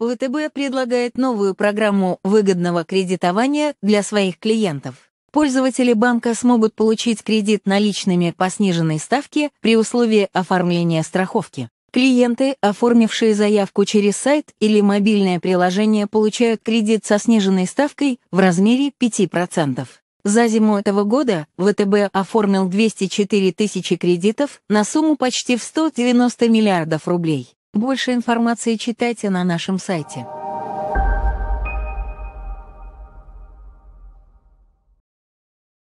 ВТБ предлагает новую программу выгодного кредитования для своих клиентов. Пользователи банка смогут получить кредит наличными по сниженной ставке при условии оформления страховки. Клиенты, оформившие заявку через сайт или мобильное приложение, получают кредит со сниженной ставкой в размере 5%. За зиму этого года ВТБ оформил 204 тысячи кредитов на сумму почти в 190 миллиардов рублей. Больше информации читайте на нашем сайте.